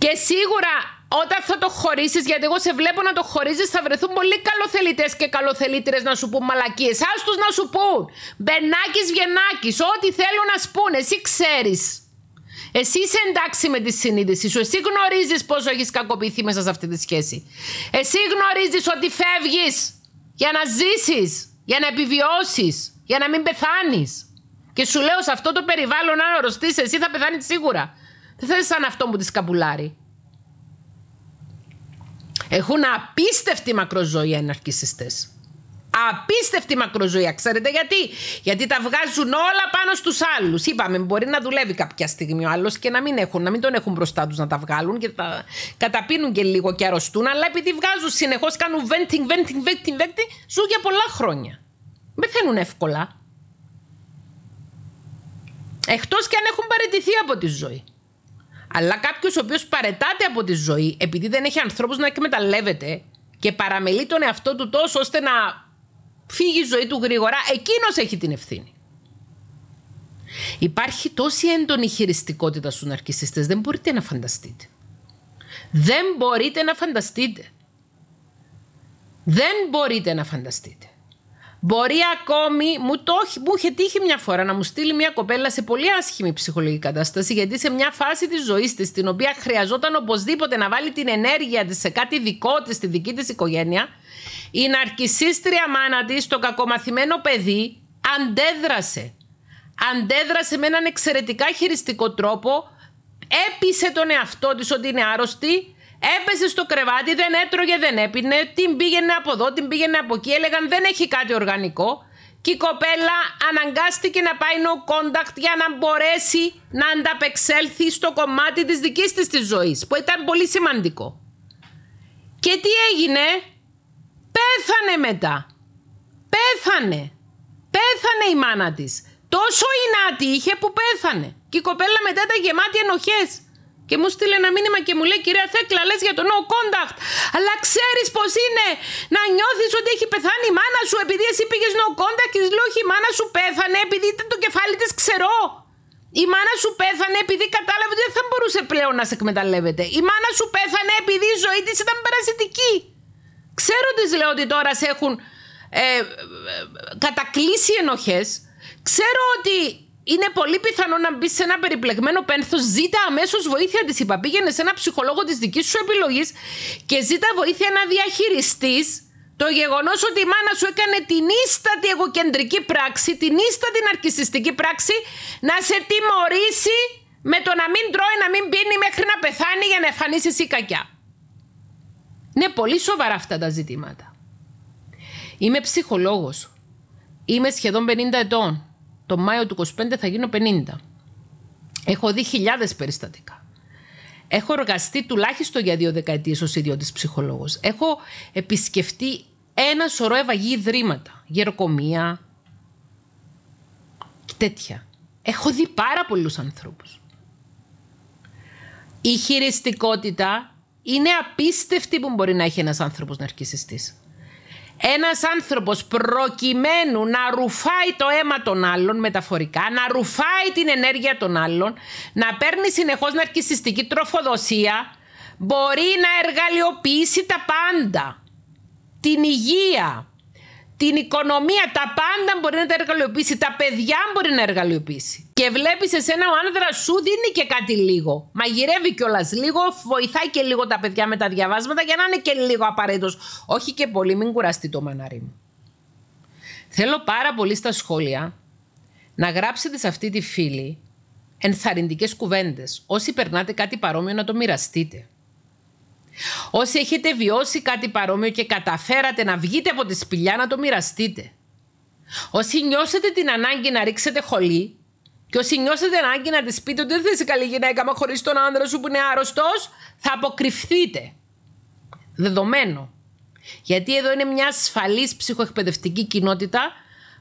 Και σίγουρα όταν θα το χωρίσεις, γιατί εγώ σε βλέπω να το χωρίζεις, θα βρεθούν πολύ καλοθελητές και καλοθελήτρε να σου πούν μαλακίες. Ας τους να σου πούν. Μπενάκι βγενάκι, ό,τι θέλουν να πούν. Εσύ ξέρεις. Εσύ είσαι εντάξει με τη συνείδησή σου. Εσύ γνωρίζεις πόσο έχεις κακοποιηθεί μέσα σε αυτή τη σχέση. Εσύ γνωρίζεις ότι φεύγεις για να ζήσεις, για να επιβιώσεις, για να μην πεθάνεις. Και σου λέω σε αυτό το περιβάλλον, αν αρρωστεί, εσύ θα πεθάνεις σίγουρα. Δεν θα σαν αυτό που της σκαπουλάρει. Έχουν απίστευτη μακροζωία οι αναρκισιστές. Απίστευτη μακροζωία. Ξέρετε γιατί. Γιατί τα βγάζουν όλα πάνω στους άλλους. Είπαμε, μπορεί να δουλεύει κάποια στιγμή ο άλλος και να μην, έχουν, να μην τον έχουν μπροστά τους να τα βγάλουν και τα καταπίνουν και λίγο και αρρωστούν. Αλλά επειδή βγάζουν συνεχώς, κάνουν venting, venting, venting, ζουν για πολλά χρόνια. Δεν θέλουν εύκολα. Εκτός και αν έχουν παραιτηθεί από τη ζωή. Αλλά κάποιος ο οποίος παρετάται από τη ζωή επειδή δεν έχει ανθρώπους να εκμεταλλεύεται και παραμελεί τον εαυτό του τόσο ώστε να φύγει η ζωή του γρήγορα, εκείνος έχει την ευθύνη. Υπάρχει τόση έντονη χειριστικότητα στους ναρκιστές, δεν μπορείτε να φανταστείτε. Δεν μπορείτε να φανταστείτε. Δεν μπορείτε να φανταστείτε. Μπορεί ακόμη, μου, το, μου είχε τύχει μια φορά να μου στείλει μια κοπέλα σε πολύ άσχημη ψυχολογική κατάσταση, γιατί σε μια φάση της ζωής της, την οποία χρειαζόταν οπωσδήποτε να βάλει την ενέργεια της σε κάτι δικό της, στη δική της οικογένεια, η ναρκισίστρια μάνα της, το κακομαθημένο παιδί, αντέδρασε. Αντέδρασε με έναν εξαιρετικά χειριστικό τρόπο, έπεισε τον εαυτό της ότι είναι άρρωστη, Έπεσε στο κρεβάτι, δεν έτρωγε, δεν έπινε. Την πήγαινε από εδώ, την πήγαινε από εκεί. Έλεγαν δεν έχει κάτι οργανικό. Και η κοπέλα αναγκάστηκε να πάει no contact για να μπορέσει να ανταπεξέλθει στο κομμάτι της δικής της της ζωής, που ήταν πολύ σημαντικό. Και τι έγινε, πέθανε μετά. Πέθανε. Πέθανε η μάνα της. Τόσο η είχε που πέθανε. Και η κοπέλα μετά ήταν γεμάτη ενοχές. Και μου στείλε ένα μήνυμα και μου λέει: Κυρία Θέκλα, λες για το no contact. Αλλά ξέρεις πώς είναι να νιώθεις ότι έχει πεθάνει η μάνα σου επειδή εσύ πήγες no contact. Και λέω: Όχι, η μάνα σου πέθανε επειδή ήταν το κεφάλι της ξερό. Η μάνα σου πέθανε επειδή κατάλαβε ότι δεν θα μπορούσε πλέον να σε εκμεταλλεύεται. Η μάνα σου πέθανε επειδή η ζωή της ήταν παρασιτική. Ξέρω λέω ότι τώρα σε έχουν ε, ε, ε κατακλείσει Ξέρω ότι είναι πολύ πιθανό να μπει σε ένα περιπλεγμένο πένθος. Ζήτα αμέσως βοήθεια, της είπα. Πήγαινε σε ένα ψυχολόγο της δικής σου επιλογής και ζήτα βοήθεια να διαχειριστείς το γεγονός ότι η μάνα σου έκανε την ίστατη εγωκεντρική πράξη, την ίστατη ναρκιστική πράξη, να σε τιμωρήσει με το να μην τρώει, να μην πίνει μέχρι να πεθάνει για να εμφανίσεις η κακιά. Είναι πολύ σοβαρά αυτά τα ζητήματα. Είμαι ψυχολόγος. Είμαι σχεδόν 50 ετών το Μάιο του 25 θα γίνω 50. Έχω δει χιλιάδες περιστατικά. Έχω εργαστεί τουλάχιστον για δύο δεκαετίες ως ιδιώτης ψυχολόγος. Έχω επισκεφτεί ένα σωρό ευαγή ιδρύματα, γεροκομεία, τέτοια. Έχω δει πάρα πολλούς ανθρώπους. Η χειριστικότητα είναι απίστευτη που μπορεί να έχει ένας άνθρωπος ναρκισιστής ένας άνθρωπος προκειμένου να ρουφάει το αίμα των άλλων μεταφορικά, να ρουφάει την ενέργεια των άλλων, να παίρνει συνεχώς ναρκισιστική τροφοδοσία, μπορεί να εργαλειοποιήσει τα πάντα. Την υγεία, την οικονομία, τα πάντα μπορεί να τα εργαλειοποιήσει, τα παιδιά μπορεί να εργαλειοποιήσει. Και βλέπεις εσένα ο άνδρας σου δίνει και κάτι λίγο. Μαγειρεύει κιόλας λίγο, βοηθάει και λίγο τα παιδιά με τα διαβάσματα για να είναι και λίγο απαραίτητος. Όχι και πολύ, μην κουραστεί το μανάρι μου. Θέλω πάρα πολύ στα σχόλια να γράψετε σε αυτή τη φίλη ενθαρρυντικές κουβέντες. Όσοι περνάτε κάτι παρόμοιο, να το μοιραστείτε. Όσοι έχετε βιώσει κάτι παρόμοιο και καταφέρατε να βγείτε από τη σπηλιά, να το μοιραστείτε. Όσοι νιώσετε την ανάγκη να ρίξετε χολή, και όσοι νιώσετε ανάγκη να τη πείτε ότι δεν θες καλή γυναίκα, μα χωρίς τον άνδρα σου που είναι άρρωστος, θα αποκρυφθείτε. Δεδομένο. Γιατί εδώ είναι μια ασφαλής ψυχοεκπαιδευτική κοινότητα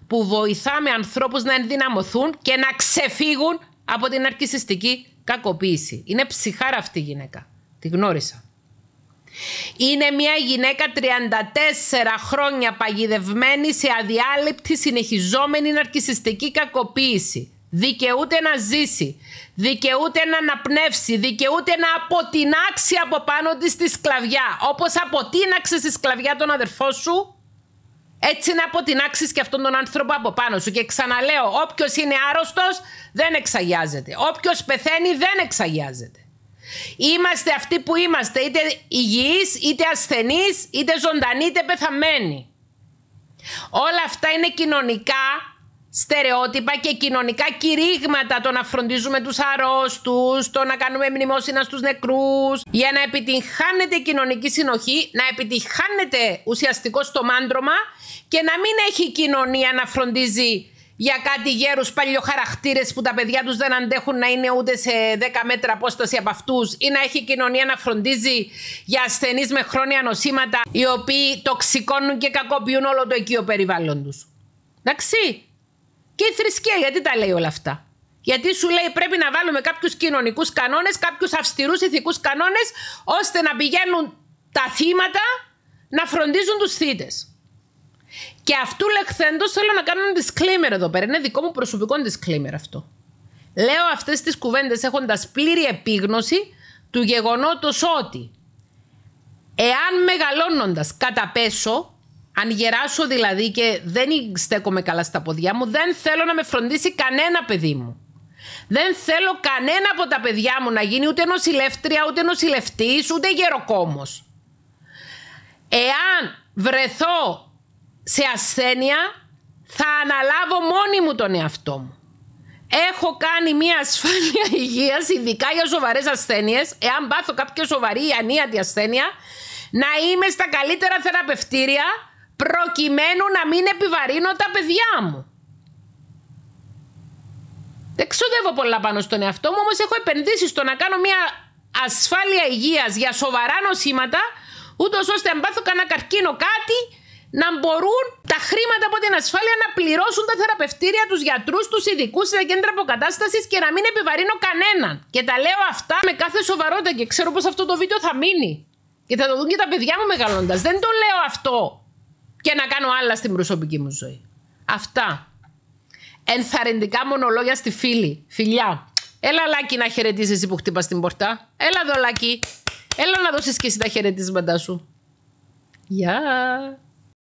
που βοηθάμε ανθρώπους να ενδυναμωθούν και να ξεφύγουν από την αρκισιστική κακοποίηση. Είναι ψυχάρα αυτή η γυναίκα. Τη γνώρισα. Είναι μια γυναίκα 34 χρόνια παγιδευμένη σε αδιάλειπτη συνεχιζόμενη ναρκισιστική κακοποίηση. Δικαιούται να ζήσει, δικαιούται να αναπνεύσει, δικαιούται να αποτινάξει από πάνω της τη σκλαβιά. Όπως αποτίναξε τη σκλαβιά τον αδερφό σου, έτσι να αποτινάξεις και αυτόν τον άνθρωπο από πάνω σου. Και ξαναλέω, όποιος είναι άρρωστος δεν εξαγιάζεται. Όποιος πεθαίνει δεν εξαγιάζεται. Είμαστε αυτοί που είμαστε, είτε υγιείς, είτε ασθενείς, είτε ζωντανοί, είτε πεθαμένοι. Όλα αυτά είναι κοινωνικά στερεότυπα και κοινωνικά κηρύγματα το να φροντίζουμε τους αρρώστους, το να κάνουμε μνημόσυνα στους νεκρούς για να επιτυγχάνεται κοινωνική συνοχή, να επιτυγχάνεται ουσιαστικό στο μάντρωμα και να μην έχει κοινωνία να φροντίζει για κάτι γέρους παλιοχαρακτήρες που τα παιδιά τους δεν αντέχουν να είναι ούτε σε 10 μέτρα απόσταση από αυτούς ή να έχει η κοινωνία να εχει κοινωνια να φροντιζει για ασθενείς με χρόνια νοσήματα οι οποίοι τοξικώνουν και κακοποιούν όλο το οικείο περιβάλλον τους. Εντάξει, και η θρησκεία γιατί τα λέει όλα αυτά. Γιατί σου λέει πρέπει να βάλουμε κάποιους κοινωνικούς κανόνες, κάποιους αυστηρούς ηθικούς κανόνες, ώστε να πηγαίνουν τα θύματα να φροντίζουν τους θύτες. Και αυτού λεχθέντος θέλω να κάνω ένα disclaimer εδώ πέρα. Είναι δικό μου προσωπικό disclaimer αυτό. Λέω αυτές τις κουβέντες έχοντας πλήρη επίγνωση του γεγονότος ότι εάν μεγαλώνοντας καταπέσω αν γεράσω δηλαδή και δεν στέκομαι καλά στα ποδιά μου, δεν θέλω να με φροντίσει κανένα παιδί μου. Δεν θέλω κανένα από τα παιδιά μου να γίνει ούτε νοσηλεύτρια, ούτε νοσηλευτής, ούτε γεροκόμος. Εάν βρεθώ σε ασθένεια, θα αναλάβω μόνη μου τον εαυτό μου. Έχω κάνει μια ασφάλεια <laughs> υγείας, ειδικά για σοβαρές ασθένειες. εάν πάθω κάποια σοβαρή ή ανίατη ασθένεια, να είμαι στα καλύτερα θεραπευτήρια, προκειμένου να μην επιβαρύνω τα παιδιά μου. Δεν ξοδεύω πολλά πάνω στον εαυτό μου, όμως έχω επενδύσει στο να κάνω μια ασφάλεια υγείας για σοβαρά νοσήματα, ούτως ώστε αν πάθω κανένα καρκίνο κάτι, να μπορούν τα χρήματα από την ασφάλεια να πληρώσουν τα θεραπευτήρια, τους γιατρούς, τους ειδικούς, τα κέντρα αποκατάστασης και να μην επιβαρύνω κανέναν. Και τα λέω αυτά με κάθε σοβαρότητα και ξέρω πως αυτό το βίντεο θα μείνει. Και θα το δουν και τα παιδιά μου μεγαλώντας. Δεν το λέω αυτό και να κάνω άλλα στην προσωπική μου ζωή. Αυτά. Ενθαρρυντικά μονολόγια στη φίλη. Φιλιά. Έλα, Λάκη, να χαιρετίζεις εσύ που χτύπας την πορτά. Έλα, εδώ, Έλα να δώσεις και εσύ τα χαιρετίσματά σου. Γεια. Yeah.